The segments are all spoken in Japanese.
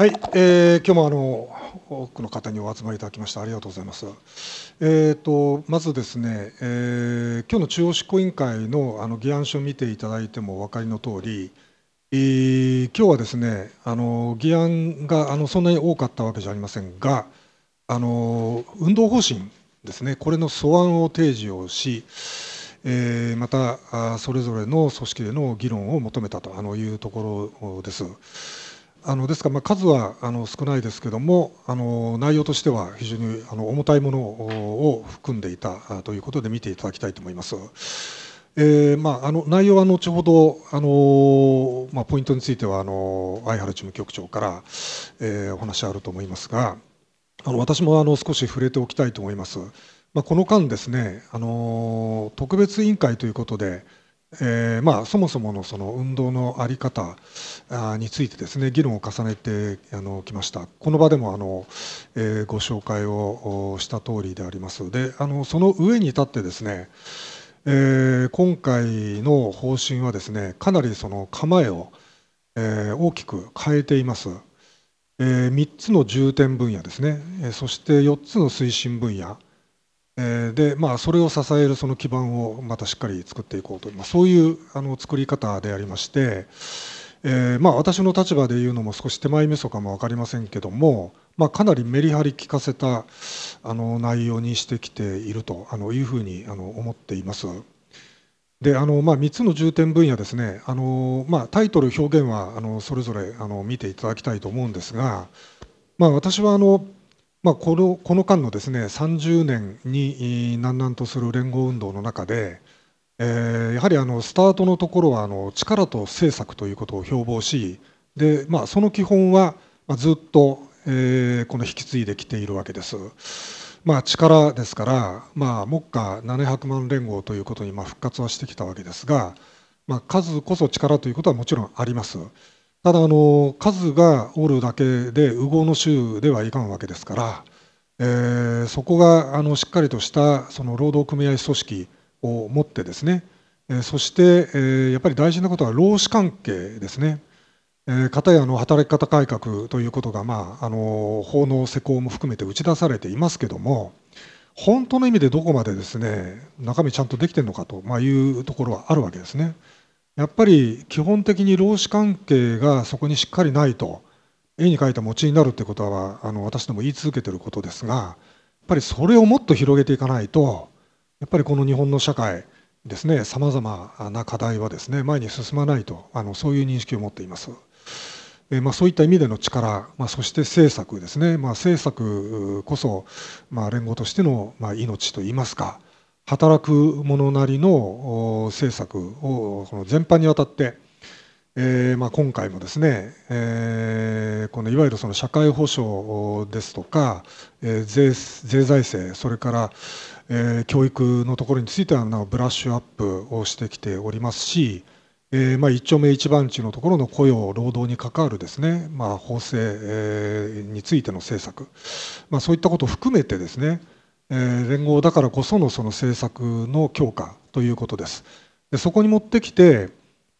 はい、えー、今日もあの多くの方にお集まりいただきましてありがとうございます。えーと、まずですね、えー、今日の中央執行委員会のあの議案書を見ていただいてもお分かりの通り、えー、今日はですねあの議案があのそんなに多かったわけじゃありませんが、あの運動方針ですねこれの素案を提示をし。えー、またそれぞれの組織での議論を求めたというところです。あのですから、まあ、数はあの少ないですけどもあの内容としては非常にあの重たいものを含んでいたということで見ていただきたいと思います。えーまあ、あの内容は後ほど、あのまあ、ポイントについてはあの相原事務局長から、えー、お話あると思いますがあの私もあの少し触れておきたいと思います。まあ、この間ですね、あの特別委員会ということでえーまあ、そもそものその運動の在り方についてですね議論を重ねてあのきましたこの場でもあの、えー、ご紹介をした通りでありますであのその上に立ってですね、えー、今回の方針はですねかなりその構えを、えー、大きく変えています、えー、3つの重点分野ですね、えそして4つの推進分野で、まあ、それを支えるその基盤をまたしっかり作っていこうという、まあ、そういうあの作り方でありまして、えー、まあ、私の立場で言うのも少し手前味噌かも分かりませんけども、まあ、かなりメリハリ効かせたあの内容にしてきているというふうにあの思っています。であのまあ、3つの重点分野ですねあの、まあ、タイトル表現はあのそれぞれあの見ていただきたいと思うんですが、まあ、私はあのまあ、このこの間のですね30年に南南とする連合運動の中で、えー、やはりあのスタートのところはあの力と政策ということを標榜しで、まあ、その基本はずっと、えー、この引き継いできているわけです。まあ、力ですから、まあ、目下700万連合ということにまあ復活はしてきたわけですが、まあ、数こそ力ということはもちろんあります。ただあの数がおるだけで右往の衆ではいかんわけですから、えー、そこがあのしっかりとしたその労働組合組織を持ってですね、えー、そして、えー、やっぱり大事なことは労使関係ですね。えー、たやの働き方改革ということが、まあ、あの法の施行も含めて打ち出されていますけども本当の意味でどこまでですね中身ちゃんとできてるのかと、まあ、いうところはあるわけですね。やっぱり基本的に労使関係がそこにしっかりないと絵に描いた餅になるってことはあの私ども言い続けてることですがやっぱりそれをもっと広げていかないとやっぱりこの日本の社会ですねさまざまな課題はですね前に進まないとあのそういう認識を持っています。まあ、そういった意味での力、まあ、そして政策ですね、まあ、政策こそ、まあ、連合としての、命といいますか、働く者なりの政策をこの全般にわたって、えーまあ、今回もですね、えー、このいわゆるその社会保障ですとか、えー、税税財政それから、えー、教育のところについてはなおブラッシュアップをしてきておりますし、えーまあ、一丁目一番地のところの雇用労働に関わるですね、まあ、法制、えー、についての政策、まあ、そういったことを含めてですね連合だからこそのその政策の強化ということです。でそこに持ってきて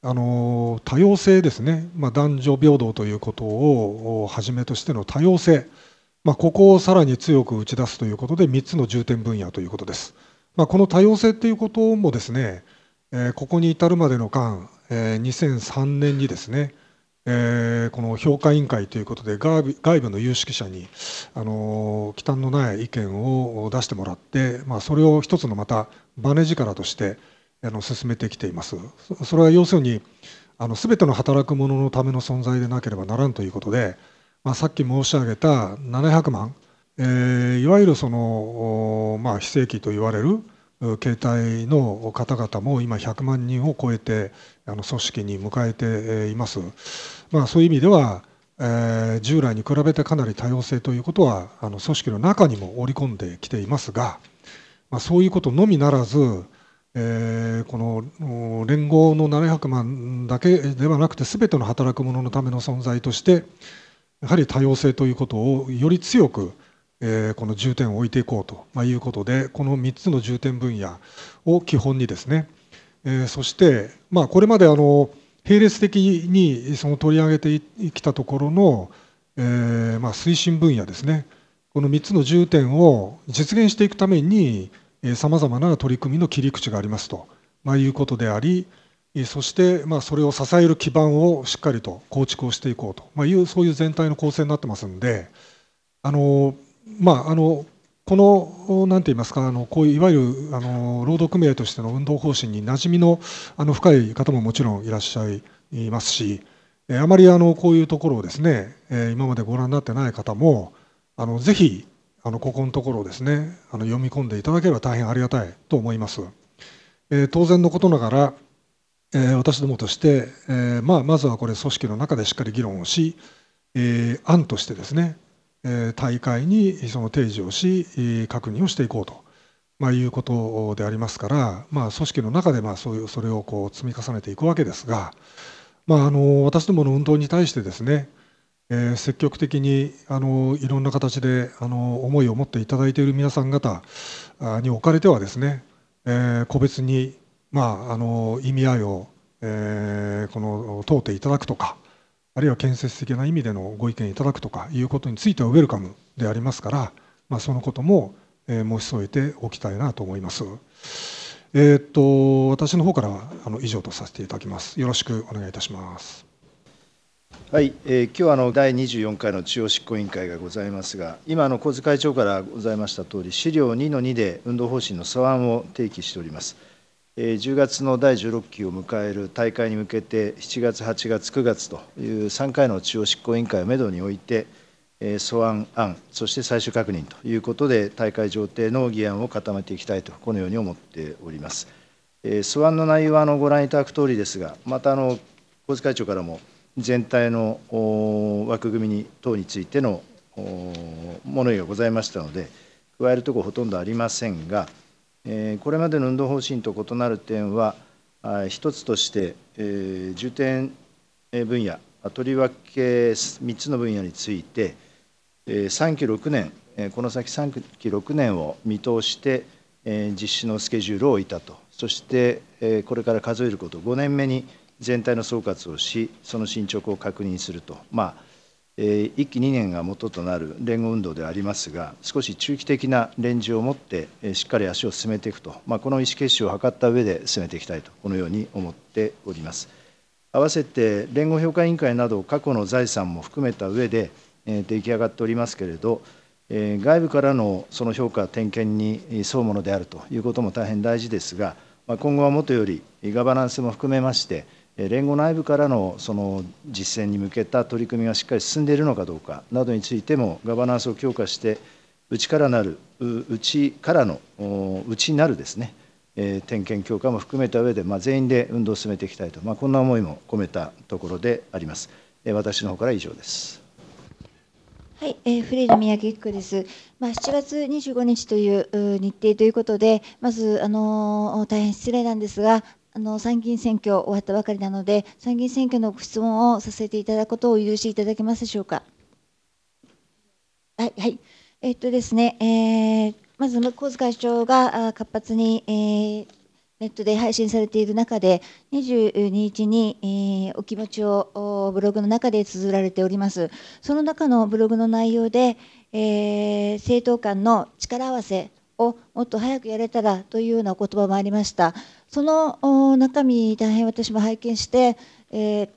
あの多様性ですね、まあ、男女平等ということをはじめとしての多様性、まあ、ここをさらに強く打ち出すということで3つの重点分野ということです。まあ、この多様性ということもですね、えー、ここに至るまでの間、えー、2003年にですねえー、この評価委員会ということで外部の有識者に、あの忌憚のない意見を出してもらって、まあ、それを一つのまたバネ力としてあの進めてきています。それは要するにあの全ての働く者のための存在でなければならんということで、まあ、さっき申し上げた700万、えー、いわゆるその、まあ、非正規と言われる携帯の方々も今100万人を超えてあの組織に迎えています。まあ、そういう意味では、えー、従来に比べてかなり多様性ということはあの組織の中にも織り込んできていますが、まあ、そういうことのみならず、えー、この連合の700万だけではなくて全ての働く者のための存在としてやはり多様性ということをより強くえこの重点を置いていこうと、まあ、いうことでこの3つの重点分野を基本にですね、えそして、まあ、これまであの並列的にその取り上げてきたところの、えまあ、推進分野ですねこの3つの重点を実現していくためにさまざまな取り組みの切り口がありますと、まあ、いうことでありそしてまあそれを支える基盤をしっかりと構築をしていこうと、まあ、いうそういう全体の構成になってますんであのまあ、あのこの、なんて言いますか、あのこういういわゆるあの労働組合としての運動方針に馴染みのあの深い方ももちろんいらっしゃいますし、あまりあのこういうところをですね、今までご覧になってない方も、あのぜひあのここのところをですね、あの読み込んでいただければ大変ありがたいと思います。え当然のことながら、え私どもとして、えまあ、まずはこれ組織の中でしっかり議論をし、え案としてですね、大会にその提示をし確認をしていこうと、まあ、いうことでありますから、まあ、組織の中でまあそういうそれをこう積み重ねていくわけですが、まあ、あの私どもの運動に対してですね、えー、積極的にあのいろんな形であの思いを持っていただいている皆さん方におかれてはですね、えー、個別に、まあ、あの意味合いを、えー、この問うていただくとか。あるいは建設的な意味でのご意見いただくとかいうことについてはウェルカムでありますから、まあ、そのことも、えー、申し添えておきたいなと思います。えー、っと私の方からあの以上とさせていただきます。よろしくお願いいたします。はい、えー、今日はあの第24回の中央執行委員会がございますが、今の小津会長からございました通り、資料2の2で運動方針の素案を提起しております。10月の第16期を迎える大会に向けて、7月、8月、9月という3回の中央執行委員会をめどにおいて、素案案、そして最終確認ということで、大会上程の議案を固めていきたいと、このように思っております。素案の内容はご覧いただくとおりですが、また小津会長からも、全体の枠組みに等についてのものがございましたので、加えるところほとんどありませんが、これまでの運動方針と異なる点は、一つとして、重点分野、とりわけ3つの分野について、3期6年、この先3期6年を見通して、実施のスケジュールを置いたと、そしてこれから数えること、5年目に全体の総括をし、その進捗を確認すると。まあえ1期2年が元となる連合運動でありますが、少し中期的なレンジを持って、えしっかり足を進めていくと、まあ、この意思決心を図った上で進めていきたいと、このように思っております。合わせて連合評価委員会など過去の財産も含めた上で、え出来上がっておりますけれど、え外部からのその評価、点検に沿うものであるということも大変大事ですが、ま今後はもとよりガバナンスも含めまして、連合内部からのその実践に向けた取り組みがしっかり進んでいるのかどうかなどについても、ガバナンスを強化して、内からなる、内からの、内なるですね、え点検強化も含めた上で、まあ、全員で運動を進めていきたいと、まあ、こんな思いも込めたところであります。え私の方から以上です。はい、えー、フリーの宮城子です。まあ、7月25日という日程ということで、まず、あのー、大変失礼なんですが、あの参議院選挙終わったばかりなので、参議院選挙のご質問をさせていただくことをお許しいただけますでしょうか。はい、はい、えー、っとですね、えー、まず、神津会長が活発に、えー、ネットで配信されている中で、22日に、えー、お気持ちをブログの中で綴られております。その中のブログの内容で、えー、政党間の力合わせをもっと早くやれたらというような言葉もありました。その中身、大変私も拝見して、えー、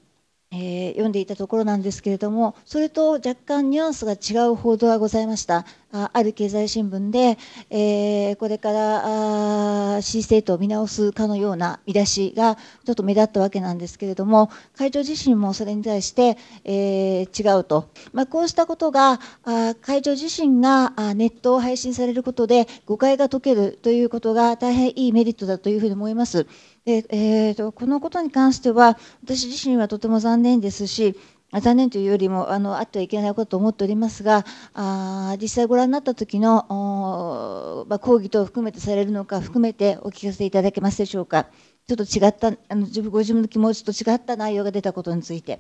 えー、読んでいたところなんですけれども、それと若干ニュアンスが違う報道がございました。あある経済新聞で、えー、これからあ C 政党を見直すかのような見出しがちょっと目立ったわけなんですけれども、会長自身もそれに対して、えー、違うと。まあ、こうしたことが、あ会長自身があネットを配信されることで誤解が解けるということが大変いいメリットだというふうに思います。で、えーと、このことに関しては私自身はとても残念ですし残念というよりもあのあってはいけないことと思っておりますがあ実際ご覧になった時のまあ、講義等を含めてされるのか含めてお聞かせいただけますでしょうかちょっと違ったあの自分ご自分の気持ちと違った内容が出たことについて。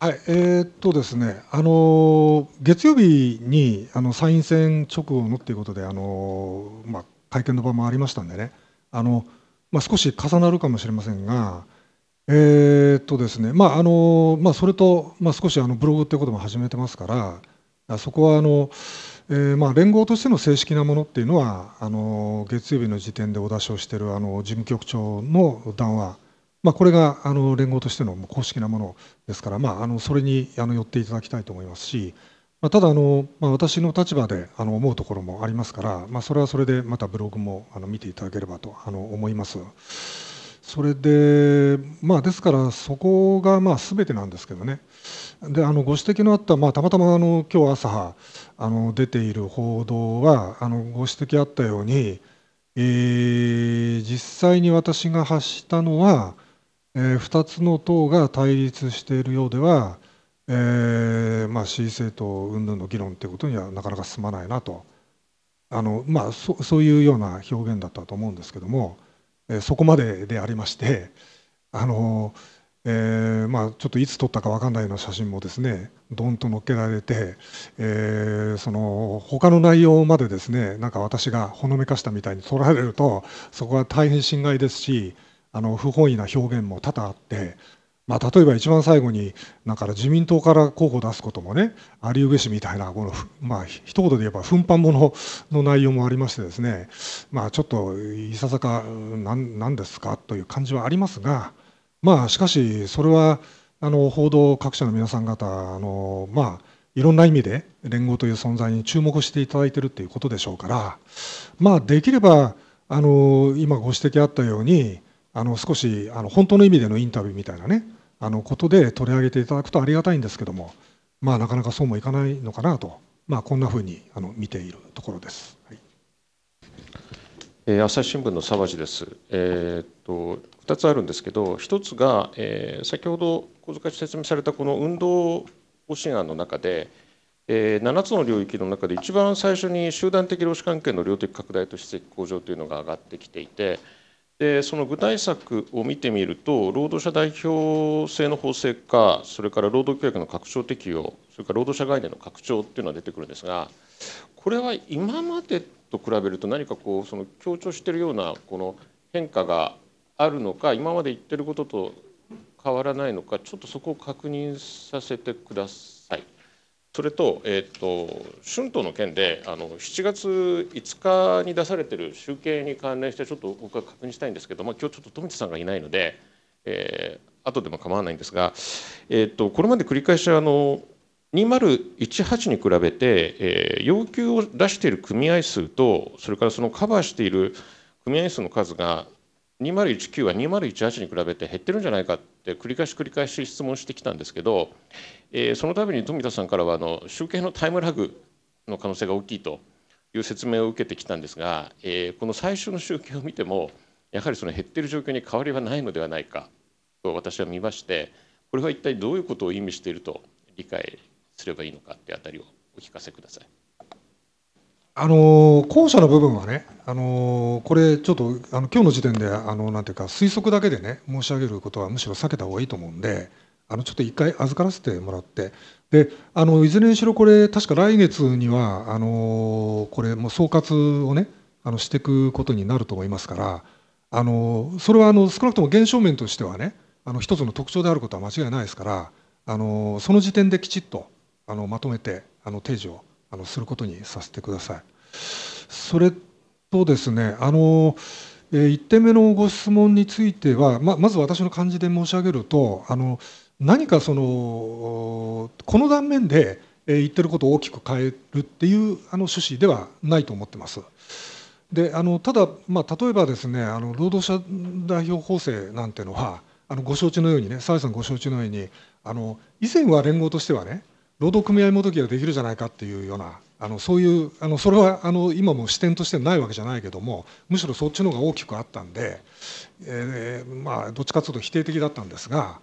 はいえー、っとですね、あの月曜日にあの参院選直後のということで、あのまあ、会見の場もありましたんでね、あのまあ、少し重なるかもしれませんが、えー、っとですね、まああのまあ、それと、まあ、少しあのブログということも始めてますから、そこはあの、えーまあ、連合としての正式なものっていうのは、あの月曜日の時点でお出しをしているあの事務局長の談話、まあ、これがあの連合としての公式なものですから、まあ、あのそれにあの寄っていただきたいと思いますし、まあ、ただあの、まあ、私の立場であの思うところもありますから、まあ、それはそれでまたブログもあの見ていただければとあの思います。それで、まあ、ですからそこがまあ全てなんですけどねであのご指摘のあった、まあ、たまたまあの今日朝あの出ている報道はあのご指摘あったように、えー、実際に私が発したのは、えー、2つの党が対立しているようではえーまあ、市政党云々の議論ということにはなかなか進まないなとあの、まあ、そそういうような表現だったと思うんですけども、えー、そこまででありましてあの、えーまあ、ちょっといつ撮ったか分かんないような写真もですねどんと載っけられて、えー、その他の内容までですねなんか私がほのめかしたみたいに撮られるとそこは大変心外ですしあの不本意な表現も多々あって。まあ、例えば一番最後にだから自民党から候補を出すこともね有上うみたいなこの、まあ一言で言えば奮発ものの内容もありましてですね、まあ、ちょっといささか何ですかという感じはありますが、まあ、しかしそれはあの報道各社の皆さん方あの、まあ、いろんな意味で連合という存在に注目していただいているということでしょうから、まあ、できればあの今ご指摘あったようにあの少しあの本当の意味でのインタビューみたいなねあのことで取り上げていただくとありがたいんですけども、まあ、なかなかそうもいかないのかなと、まあ、こんなふうにあの見ているところです。はいえ朝日新聞の沢地です、えー、っと2つあるんですけど1つが、えー、先ほど小塚市説明されたこの運動方針案の中で、えー、7つの領域の中で一番最初に集団的労使関係の量的拡大と質的向上というのが上がってきていて。でその具体策を見てみると、労働者代表制の法制化、それから労働教約の拡張適用、それから労働者概念の拡張っていうのが出てくるんですが、これは今までと比べると、何かこう、その強調しているようなこの変化があるのか、今まで言ってることと変わらないのか、ちょっとそこを確認させてください。それと,、えーと、春闘の件であの7月5日に出されている集計に関連してちょっと僕は確認したいんですけど、まあ、今日ちょっと富田さんがいないので、えー、後でも構わないんですが、えーと、とこれまで繰り返しあの2018に比べて、えー、要求を出している組合数とそれからそのカバーしている組合数の数が2019は2018に比べて減ってるんじゃないかって繰り返し繰り返し質問してきたんですけど、えー、その度に富田さんからはあの集計のタイムラグの可能性が大きいという説明を受けてきたんですが、えー、この最初の集計を見てもやはりその減ってる状況に変わりはないのではないかと私は見ましてこれは一体どういうことを意味していると理解すればいいのかってあたりをお聞かせください。あの後者の部分はね、あのこれ、ちょっとあの今日の時点であのなんていうか推測だけでね申し上げることはむしろ避けた方がいいと思うんで、あのちょっと一回預からせてもらって、であのいずれにしろ、これ、確か来月には、あのこれ、も総括をね、あのしていくことになると思いますから、あのそれはあの少なくとも現象面としてはね、あの一つの特徴であることは間違いないですから、あのその時点できちっとあのまとめて、あの提示を。あのすることにさせてください。それとですねあの1点目のご質問については、ままず私の感じで申し上げるとあの何かそのこの断面で言ってることを大きく変えるっていうあの趣旨ではないと思ってます。であのただ、まあ、例えばですねあの労働者代表法制なんてのはあのご承知のようにね澤井さんご承知のようにあの以前は連合としてはね労働組合もどきができるじゃないかっていうようなあのそういうあのそれはあの今も視点としてないわけじゃないけどもむしろそっちの方が大きくあったんで、えー、まあどっちかというと否定的だったんですが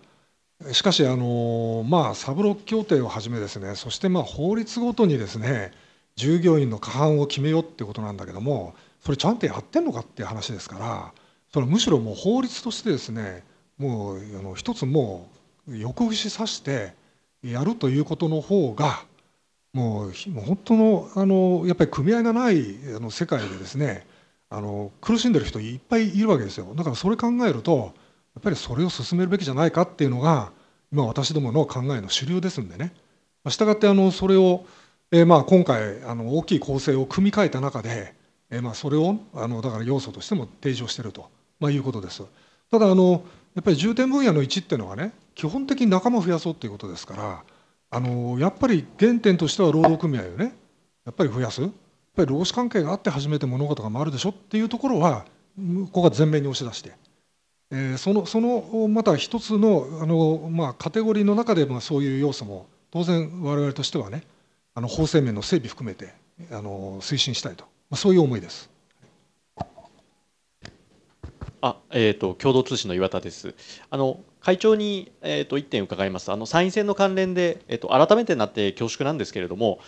しかしあのまあサブロック協定をはじめですねそしてまあ法律ごとにですね従業員の過半を決めようってことなんだけどもそれちゃんとやってんのかっていう話ですからそれむしろもう法律としてですねもうあの一つもう横串刺してやるということの方がもう本当のあのやっぱり組合がないあの世界でですねあの苦しんでる人いっぱいいるわけですよだからそれ考えるとやっぱりそれを進めるべきじゃないかっていうのが今私どもの考えの主流ですんでね、したがってあのそれを、えー、まあ今回あの大きい構成を組み替えた中で、えー、まあそれをあのだから要素としても提示をしてると、まあ、いうことです。ただあのやっぱり重点分野の位置っていうのはね基本的に仲間増やそうということですからあのやっぱり原点としては労働組合をねやっぱり増やすやっぱり労使関係があって初めて物事が回るでしょっていうところはここはが前面に押し出して。えー、そのそのまた一つのあの、まあ、カテゴリーの中で、まあ、そういう要素も当然我々としてはねあの法制面の整備含めてあの推進したいと、まあ、そういう思いです。あえーと共同通信の岩田ですあの会長に、えー、と1点伺います、あの参院選の関連で、えー、と改めてなって恐縮なんですけれども、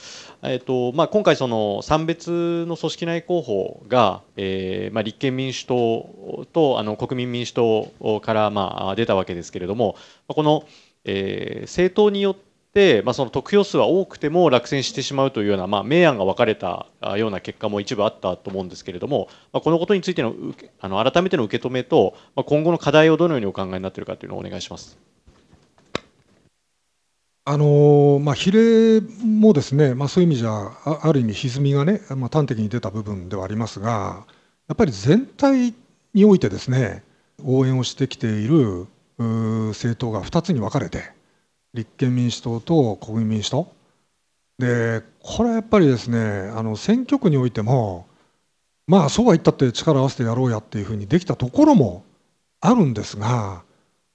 えーとまあ、今回、その参別の組織内候補が、えーまあ、立憲民主党とあの国民民主党から、まあ、出たわけですけれども、この、えー、政党によってで、まあ、その得票数は多くても落選してしまうというような、まあ、明暗が分かれたような結果も一部あったと思うんですけれども、まあ、このことについてのあの改めての受け止めと、まあ、今後の課題をどのようにお考えになっているかというのをお願いします。あのまあ、比例もですね、まあ、そういう意味じゃある意味歪みがね、まあ、端的に出た部分ではありますがやっぱり全体においてですね応援をしてきている政党が2つに分かれて立憲民主党と国民民主党、でこれはやっぱりですねあの選挙区においても、まあ、そうは言ったって力を合わせてやろうやっていうふうにできたところもあるんですが、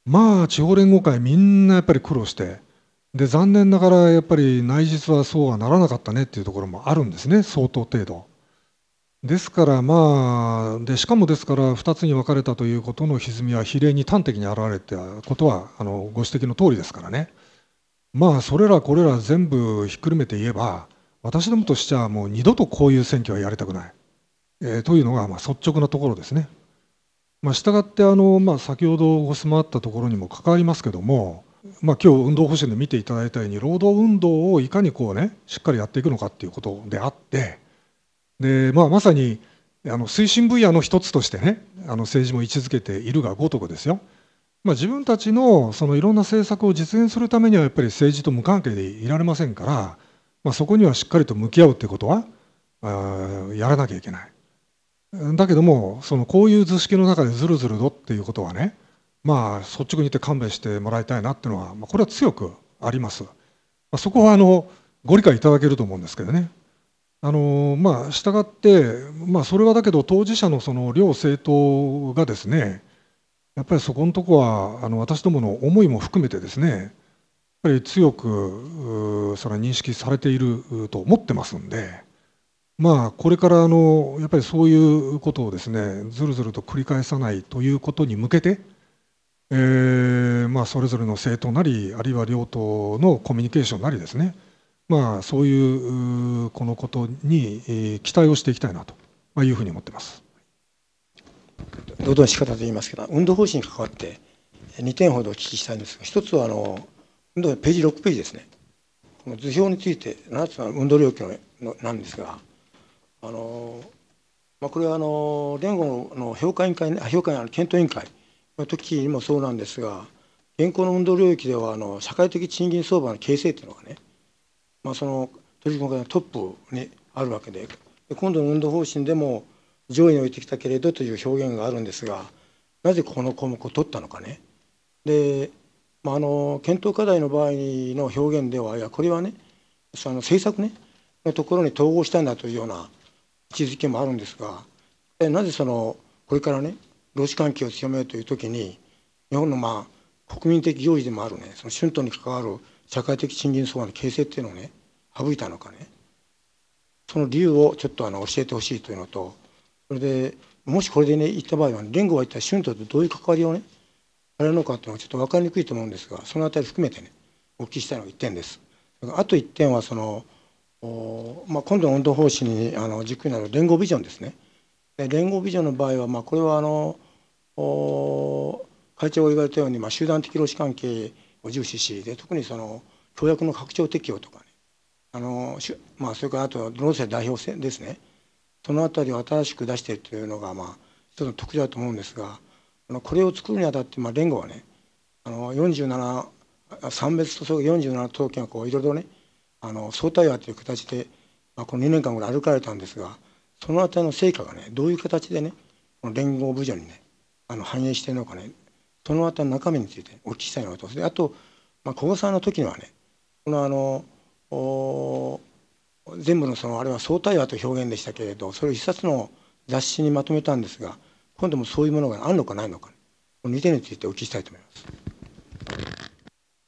まあ、地方連合会、みんなやっぱり苦労して。で残念ながらやっぱり内実はそうはならなかったねっていうところもあるんですね、相当程度。ですからまあでしかもですから2つに分かれたということの歪みは比例に端的に現れたことはあのご指摘の通りですからねまあそれらこれら全部ひっくるめて言えば私どもとしてはもう二度とこういう選挙はやりたくない、えー、というのがまあ率直なところですね。まあ、したがってあの、まあ、先ほどご質問あったところにも関わりますけども、まあ、今日運動方針で見ていただいたように労働運動をいかにこうねしっかりやっていくのかということであって。で、まあ、まさにあの推進分野の一つとしてねあの政治も位置づけているがごとくですよ、まあ、自分たちのそのいろんな政策を実現するためにはやっぱり政治と無関係でいられませんから、まあ、そこにはしっかりと向き合うってことはあやらなきゃいけない。だけどもそのこういう図式の中でずるずるとっていうことはねまあ率直に言って勘弁してもらいたいなっていうのは、まあ、これは強くあります。まあ、そこはあのご理解いただけると思うんですけどね。あのまあ、したがって、まあ、それはだけど当事者のその両政党がですねやっぱりそこのとこはあの私どもの思いも含めてですねやっぱり強くそれ認識されていると思ってますんで、まあ、これからあのやっぱりそういうことをですねずるずると繰り返さないということに向けて、えーまあ、それぞれの政党なりあるいは両党のコミュニケーションなりですねまあ、そういうこのことに期待をしていきたいなというふうに思ってます。労どん仕方と言いますけど、運動方針に関わって2点ほどお聞きしたいんですが、1つはあの運動ページ6ページですね。この図表について7つの運動領域のなんですが、あのまあ、これはあの連合の評価委員会、評価委員検討委員会の時にもそうなんですが、現行の運動領域ではあの社会的賃金相場の形成というのがね、まあ、その統一教会のトップにあるわけで今度の運動方針でも上位に置いてきたけれどという表現があるんですがなぜこの項目を取ったのかねで、まあ、あの検討課題の場合の表現ではいやこれはねその政策ねのところに統合したんだというような位置づけもあるんですがなぜそのこれからね労使関係を強めるという時に日本のまあ国民的行事でもあるね、その春闘に関わる社会的賃金相場の形成っていうのをね、省いたのかね、その理由をちょっとあの教えてほしいというのと、それで、もしこれでね、いった場合は、連合は一体春闘とどういう関わりをね、されるのかっていうのはちょっと分かりにくいと思うんですが、そのあたり含めてね、お聞きしたいのが1点です。あと1点はその、おまあ、今度の運動方針にあの軸になる連合ビジョンですね。で連合ビジョンの場合は、まあ、これはあのお会長が言われたように、まあ、集団的労使関係を重視しで特にその協約の拡張適用とかねあの、まあ、それからあと労政代表制ですねその辺りを新しく出しているというのが、まあ、一つの特徴だと思うんですがあのこれを作るにあたって、まあ、連合はねあの47三別とそれ47都道府県こういろいろねあの相対話という形で、まあ、この2年間ぐらい歩かれたんですがその辺りの成果がねどういう形でね連合部署にねあの反映しているのかねその後の中身についてお聞きしたいなと。であと、まあ、高3の時にはね、このあの、お全部のそのあれは相対話と表現でしたけれどそれを一冊の雑誌にまとめたんですが今度もそういうものがあるのかないのか、ね、この2点についてお聞きしたいと思います。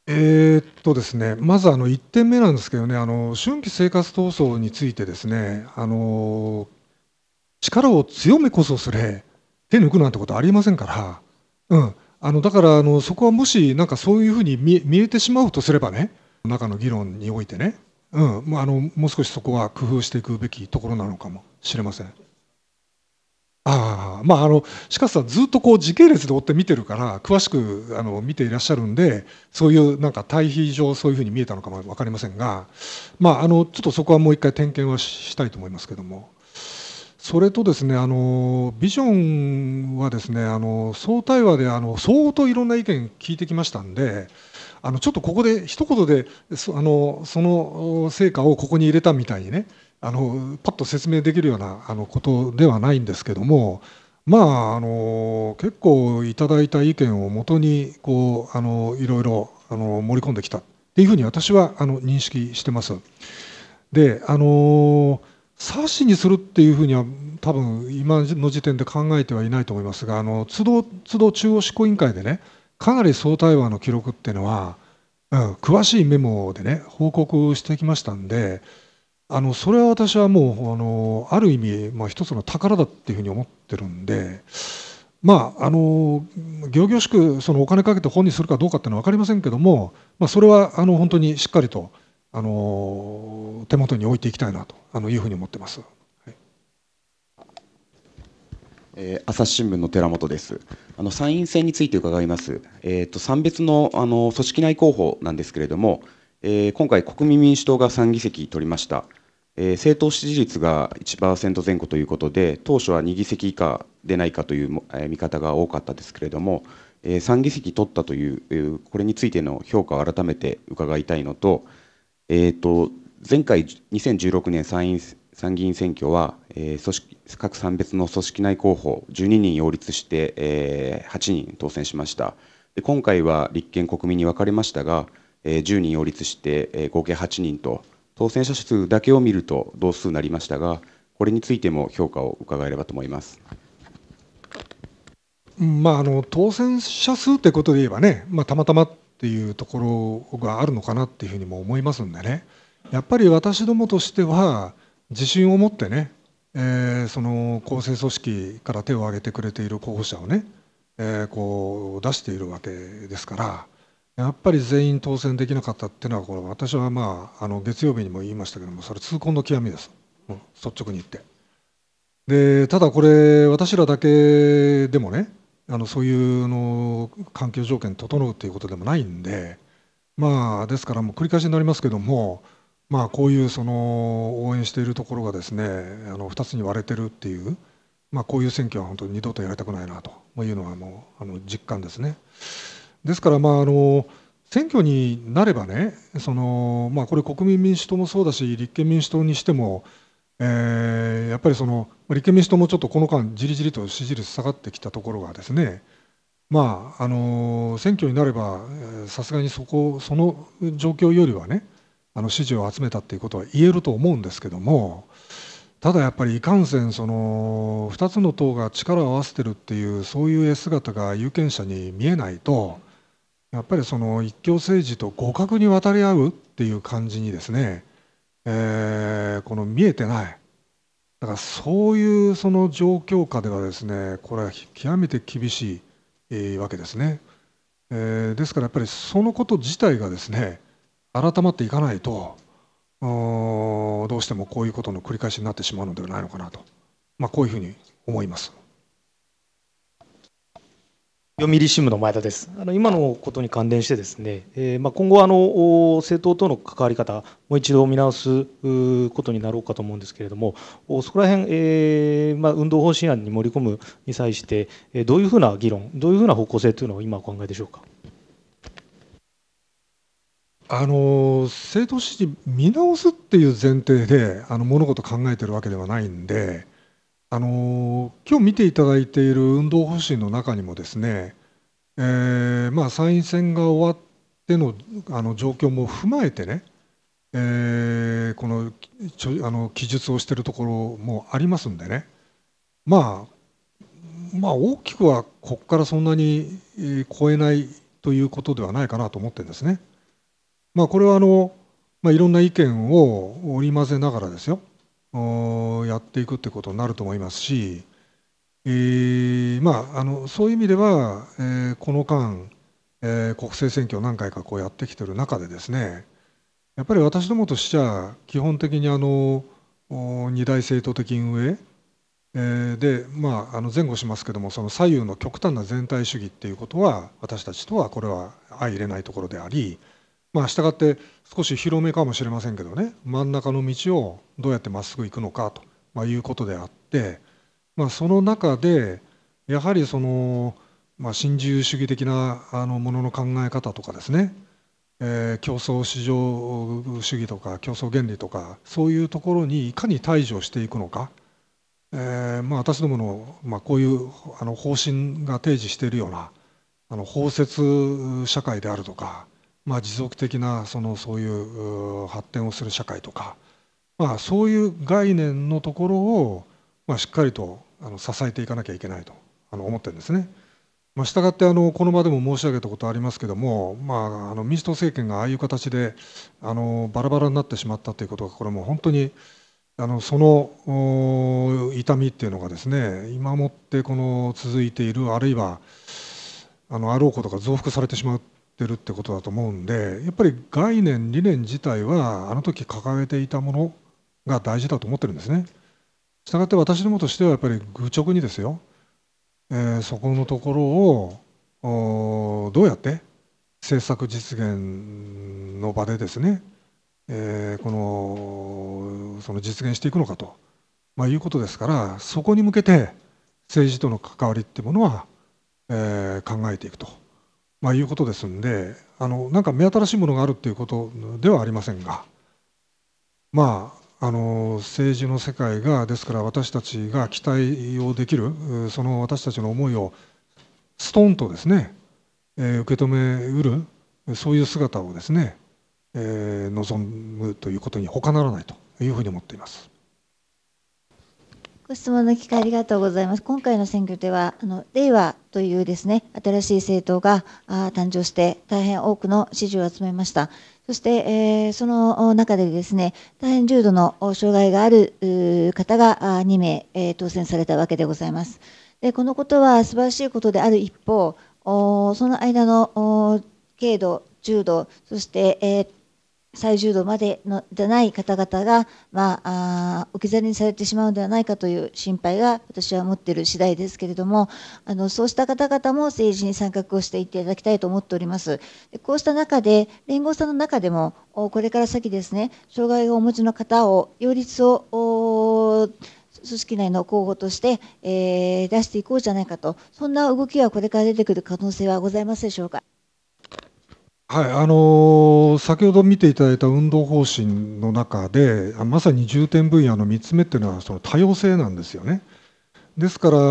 えー、っとですね、まずあの1点目なんですけどねあの春季生活闘争についてですねあの力を強めこそすれ手抜くなんてことありませんから、うん、あのだからあのそこはもしなんかそういうふうに見見えてしまうとすればね中の議論においてね、うん、あのもう少しそこは工夫していくべきところなのかもしれません。あまあ、あのしかしさずっとこう時系列で追って見てるから詳しくあの見ていらっしゃるんでそういうなんか対比上そういうふうに見えたのかも分かりませんが、まあ、あのちょっとそこはもう一回点検はしたいと思いますけども。それとですねあのビジョンはですねあの総対話であの相当いろんな意見聞いてきましたんであのちょっとここで一言でそあのその成果をここに入れたみたいにねあのパッと説明できるようなあのことではないんですけどもまああの結構いただいた意見をもとにこうあのいろいろあの盛り込んできたっていうふうに私はあの認識してます。であの冊子にするっていうふうには多分今の時点で考えてはいないと思いますがあの都道都道中央執行委員会でねかなり総対話の記録っていうのは、うん、詳しいメモでね報告してきましたんであのそれは私はもうあのある意味、まあ、一つの宝だっていうふうに思ってるんで。まあ、あの行々しくそのお金かけて本にするかどうかっていうのは分かりませんけども、まあ、それはあの本当にしっかりとあの手元に置いていきたいなというふうに思ってます。えー、朝日新聞の寺本です。あの参院選について伺います。えっ、ー、と参別のあの組織内候補なんですけれども、えー、今回国民民主党が3議席取りました。えー、政党支持率が1%前後ということで、当初は2議席以下でないかという、え見方が多かったですけれども、え3議席取ったという、これについての評価を改めて伺いたいのと、えーと、前回2016年参院参議院選挙は、えー、組織各参別の組織内候補12人擁立して、えー、8人当選しましたで今回は立憲国民に分かれましたが、えー、10人擁立して、えー、合計8人と当選者数だけを見ると同数になりましたがこれについても評価を伺えればと思います。まあ、あの当選者数ということで言えばね、まあ、たまたまっていうところがあるのかなっていうふうにも思いますんでねやっぱり私どもとしては自信を持ってね、えー、その構成組織から手を挙げてくれている候補者をね、えー、こう出しているわけですからやっぱり全員当選できなかったっていうのはこれ私はまああの月曜日にも言いましたけどもそれ痛恨の極みです、率直に言って。でただこれ私らだけでもねあのそういうの環境条件整うということでもないんで、まあ、ですからもう繰り返しになりますけども、まあ、こういうその応援しているところがですねあの2つに割れてるっていう、まあ、こういう選挙は本当に二度とやりたくないなというのはもうあの実感ですね。ですから、まああの選挙になればね、そのまあ、これ、国民民主党もそうだし、立憲民主党にしても、えー、やっぱりその立憲民主党もちょっとこの間、じりじりと支持率下がってきたところがですね、まあ、あの選挙になれば、さすがにそこ、その状況よりはね、あの支持を集めたっていうことは言えると思うんですけども、ただやっぱりいかんせん、その2つの党が力を合わせてるっていう、そういう姿が有権者に見えないと、やっぱりその一強政治と互角に渡り合うっていう感じにですね、えー、この見えてない。だからそういうその状況下ではですねこれは極めて厳しい、えー、わけですね、えー、ですからやっぱりそのこと自体がですね改まっていかないとどうしてもこういうことの繰り返しになってしまうのではないのかなと、まあ、こういうふうに思います。読売新聞の前田です。あの今のことに関連してですね、えー、まあ今後あの政党との関わり方もう一度見直すことになろうかと思うんですけれども、そこら辺、えー、まあ運動方針案に盛り込むに際して、えどういうふうな議論、どういうふうな方向性というのを今お考えでしょうか。あの政党支持見直すっていう前提であの物事考えてるわけではないんで。あの今日見ていただいている運動方針の中にもですね、えー、まあ、参院選が終わってのあの状況も踏まえてね、えー、このちょあの記述をしているところもありますんでね、まあ、まあ大きくはここからそんなに超えないということではないかなと思ってるんですね。まあ、これはあの、まあ、いろんな意見を織り交ぜながらですよやっていくってことになると思いますし、えー、まあ、あのそういう意味では、えー、この間、えー、国政選挙を何回かこうやってきてる中でですねやっぱり私どもとしては基本的にあの二大政党的運営、えー、で、まあ、あの前後しますけどもその左右の極端な全体主義っていうことは私たちとはこれは相入れないところでありまあ、したがって少し広めかもしれませんけどね真ん中の道をどうやってまっすぐ行くのかと、まあ、いうことであって、まあ、その中でやはりその、まあ、新自由主義的なあのものの考え方とかですね、えー、競争市場主義とか競争原理とかそういうところにいかに対処していくのか、えーまあ、私どもの、まあ、こういうあの方針が提示しているようなあの包摂社会であるとか。まあ、持続的なそのそういう発展をする社会とか、まあ、そういう概念のところを、まあ、しっかりとあの支えていかなきゃいけないとあの思ってるんですね。まあ、したがってあのこの場でも申し上げたことありますけども、まあ、あの民主党政権がああいう形であのバラバラになってしまったということがこれも本当にあのその痛みっていうのがですね今もってこの続いているあるいはあのあろうことが増幅されてしまうてるってことだと思うんでやっぱり概念理念自体はあの時掲げていたものが大事だと思ってるんですね。したがって私どもとしてはやっぱり愚直にですよ、えー、そこのところをどうやって政策実現の場でですね、えー、このその実現していくのかと、まあ、いうことですからそこに向けて政治との関わりってものは、えー、考えていくと。まあ、いうことですんであのなんか目新しいものがあるっていうことではありませんがまああの政治の世界がですから私たちが期待をできるその私たちの思いをストンとですね、えー、受け止めうるそういう姿をですね、えー、望むということに他ならないというふうに思っています。ご質問の機会ありがとうございます。今回の選挙では、あの、令和というですね、新しい政党が誕生して、大変多くの支持を集めました。そして、えー、その中でですね、大変重度の障害がある方が2名、えー、当選されたわけでございます。で、このことは素晴らしいことである一方、その間の軽度、重度、そして、えー最重度までのじない方々が、まあ、あ置き去りにされてしまうのではないかという心配が私は持っている次第ですけれどもあのそうした方々も政治に参画をしていっていただきたいと思っておりますこうした中で連合さんの中でもこれから先ですね障害をお持ちの方を擁立を組織内の候補として、えー、出していこうじゃないかとそんな動きはこれから出てくる可能性はございますでしょうか。はい、あの先ほど見ていただいた運動方針の中でまさに重点分野の3つ目っていうのはその多様性なんですよね。ですから、あ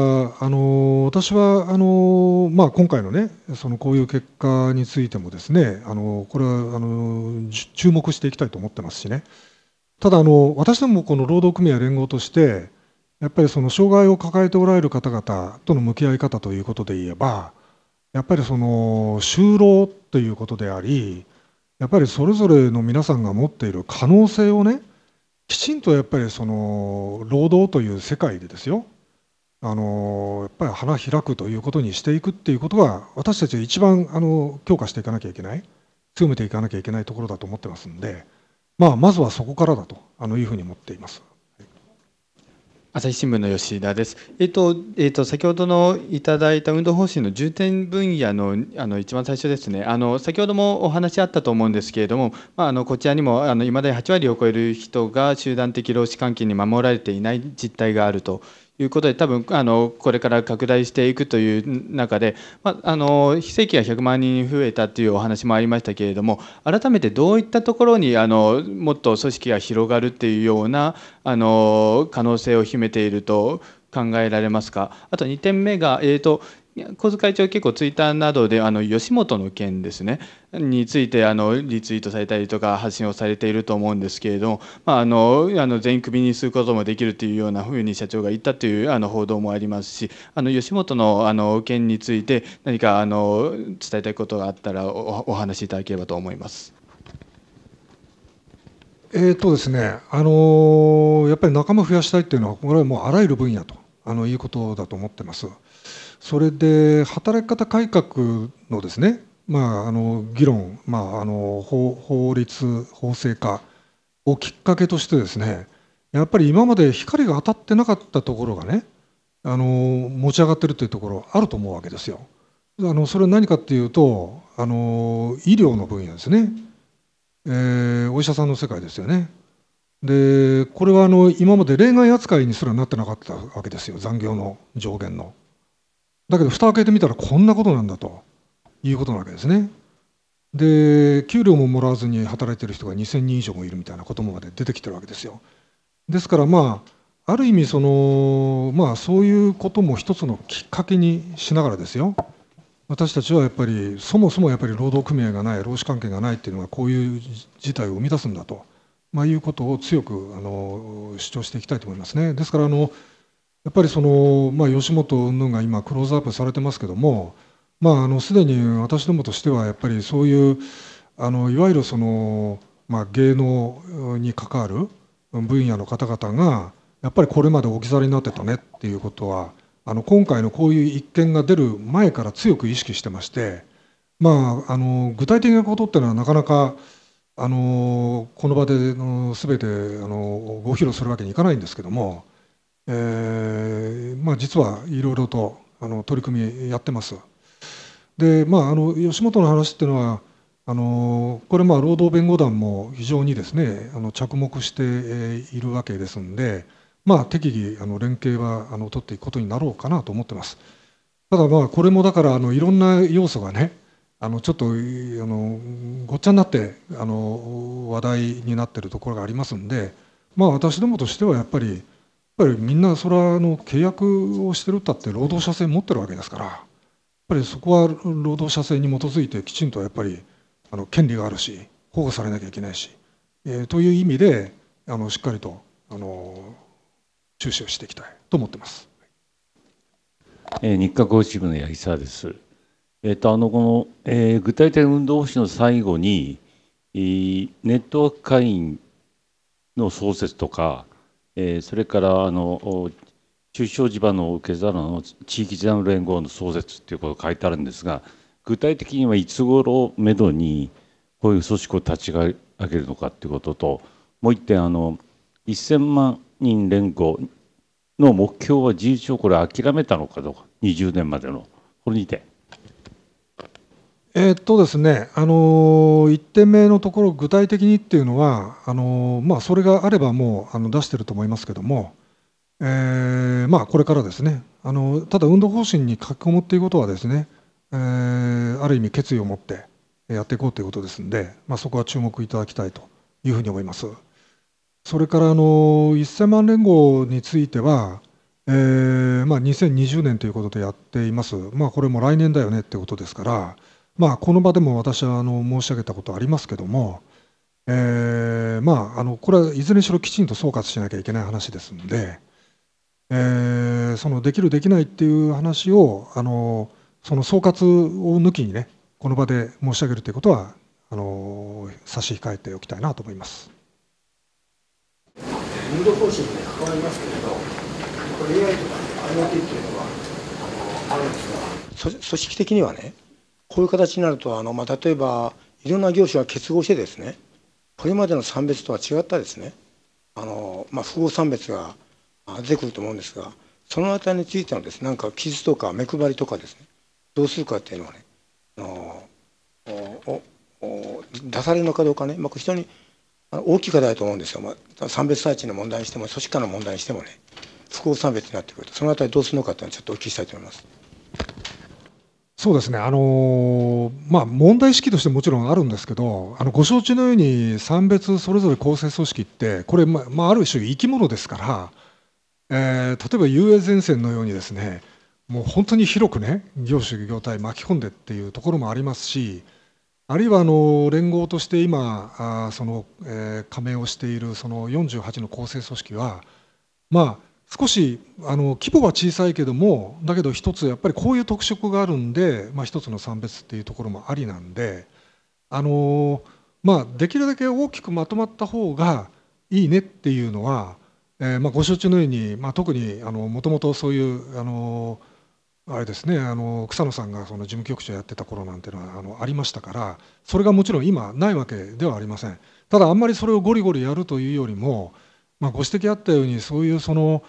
の私はあの、まあ、今回の,、ね、そのこういう結果についてもですね、あのこれはあの注目していきたいと思ってますしねただあの私どもこの労働組合連合としてやっぱりその障害を抱えておられる方々との向き合い方ということで言えばやっぱりその就労ということでありやっぱりそれぞれの皆さんが持っている可能性をねきちんとやっぱりその労働という世界でですよあのやっぱり花開くということにしていくっていうことは私たちは一番あの強化していかなきゃいけない強めていかなきゃいけないところだと思ってますんで、まあ、まずはそこからだとあのいうふうに思っています。朝日新聞の吉田です。えっと、えっと、先ほどのいただいた運動方針の重点分野の、あの、一番最初ですね。あの、先ほどもお話あったと思うんですけれども、まあ、あの、こちらにも、あの、いまだに8割を超える人が集団的労使関係に守られていない実態があるということで多分あのこれから拡大していくという中で、まあ、あの非正規が100万人増えたというお話もありましたけれども改めてどういったところにあのもっと組織が広がるっていうようなあの可能性を秘めていると考えられますかあと2点目が、えーと小塚会長結構ツイッターなどであの吉本の件ですねについてあのリツイートされたりとか発信をされていると思うんですけれども、まあ、あのあの全員クビにすることもできるというようなふうに社長が言ったというあの報道もありますしあの吉本のあの件について何かあの伝えたいことがあったらお話しいただければと思います。えーとですねあのやっぱり仲間増やしたいというのはこれはもうあらゆる分野とあのいうことだと思ってます。それで働き方改革のですね、まあ、あの議論、まあ、あの法法律法制化をきっかけとしてですねやっぱり今まで光が当たってなかったところがねあの持ち上がってるというところあると思うわけですよ。あのそれは何かっていうとあの医療の分野ですね、えー、お医者さんの世界ですよね。でこれはあの今まで例外扱いにすらなってなかったわけですよ残業の上限の。だけど蓋を開けてみたらこんなことなんだということなわけですね。で給料ももらわずに働いてる人が2,000人以上もいるみたいなことまで出てきてるわけですよ。ですからまあある意味そのまあそういうことも一つのきっかけにしながらですよ私たちはやっぱりそもそもやっぱり労働組合がない労使関係がないっていうのがこういう事態を生み出すんだと、まあ、いうことを強くあの主張していきたいと思いますね。ですからあのやっぱりその、まあ、吉本云々が今クローズアップされてますけども、まあ、あのすでに私どもとしてはやっぱりそういうあのいわゆるその、まあ、芸能に関わる分野の方々がやっぱりこれまで置き去りになってたねっていうことはあの今回のこういう一件が出る前から強く意識してまして、まあ、あの具体的なことっていうのはなかなかあのこの場で全てあのご披露するわけにいかないんですけども。えー、まあ、実はいろいろとあの取り組みやってます。で、まあ、あの吉本の話っていうのはあのこれまあ労働弁護団も非常にですねあの着目しているわけですんで、まあ、適宜あの連携はあの取っていくことになろうかなと思ってます。ただまあこれもだからあのいろんな要素がねあのちょっとあのごっちゃになってあの話題になってるところがありますんで、まあ、私どもとしてはやっぱりぱりみんなそれはあの契約をしてるったって労働者性持ってるわけですからやっぱりそこは労働者性に基づいてきちんとやっぱりあの権利があるし保護されなきゃいけないし、えー、という意味であのしっかりとあの注視をしていきたいと思ってます。えー、日課公支部の八木沢です。えっ、ー、とあのこの、えー、具体的な運動方針の最後に、えネットワーク会員の創設とか、えそれからあの中小地場の受け皿の地域事案連合の創設ということが書いてあるんですが具体的にはいつ頃めどにこういう組織を立ち上げるのかっていうことともう1点あの1000万人連合の目標は事実上これ諦めたのかどうか20年までのこれにてえー、っとですね、あの1点目のところ、具体的にっていうのは、あのまあ、それがあればもうあの出してると思いますけども、えー、まあ、これからですね、あのただ運動方針に書き込むっていうことはですね、えー、ある意味決意を持ってやっていこうということですんで、まあ、そこは注目いただきたいというふうに思います。それからあの1000万連合については、えーまあ、2020年ということでやっています、まあ、これも来年だよねってことですから、まあ、この場でも私はあの申し上げたことありますけども、えー、まあ、あのこれはいずれにしろきちんと総括しなきゃいけない話ですので、えー、そのできる、できないっていう話をあのその総括を抜きにねこの場で申し上げるということはあの差し控えておきたいなと思います。運動方針に関わりますけれど、これ AI とか IoT っていうのはあのあるんですが、組織的にはね、こういう形になるとあの、まあ、例えばいろんな業種が結合してですねこれまでの産別とは違ったですねあの、まあ、複合産別が出てくると思うんですがその辺りについてのです、ね、なんか傷とか目配りとかですねどうするかっていうのはねあの出されるのかどうかね、まあ、非常に大きい課題だと思うんですよ、まあ、産別配置の問題にしても組織化の問題にしてもね複合産別になってくるとその辺りどうするのかっていうのはちょっとお聞きしたいと思います。そうですね、あのまあ、問題意識としてもちろんあるんですけど、あのご承知のように、産別それぞれ構成組織って、これ、ままあ、ある種生き物ですから、えー、例えば遊泳前線のようにですね、もう本当に広くね、業種、業態巻き込んでっていうところもありますし、あるいはあの連合として今、あそのえー、加盟をしているその48の構成組織は、まあ、少しあの規模は小さいけどもだけど一つやっぱりこういう特色があるんで、まあ、一つの産別っていうところもありなんで、あのまあ、できるだけ大きくまとまった方がいいねっていうのは、えーまあ、ご承知のように、まあ、特にもともとそういうあのあれですねあの草野さんがその事務局長やってた頃なんていうのはあのありましたからそれがもちろん今ないわけではありませんただあんまりそれをゴリゴリやるというよりも、まあ、ご指摘あったようにそういうその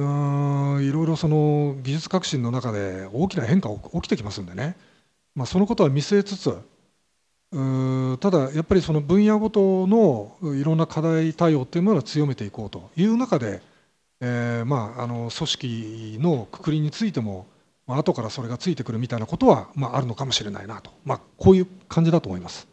うんいろいろその技術革新の中で大きな変化が起きてきますんでね、まあ、そのことは見据えつつうんただやっぱりその分野ごとのいろんな課題対応っていうものは強めていこうという中で、えーまあ、あの組織のくくりについても、まあ後からそれがついてくるみたいなことは、まあ、あるのかもしれないなと、まあ、こういう感じだと思います。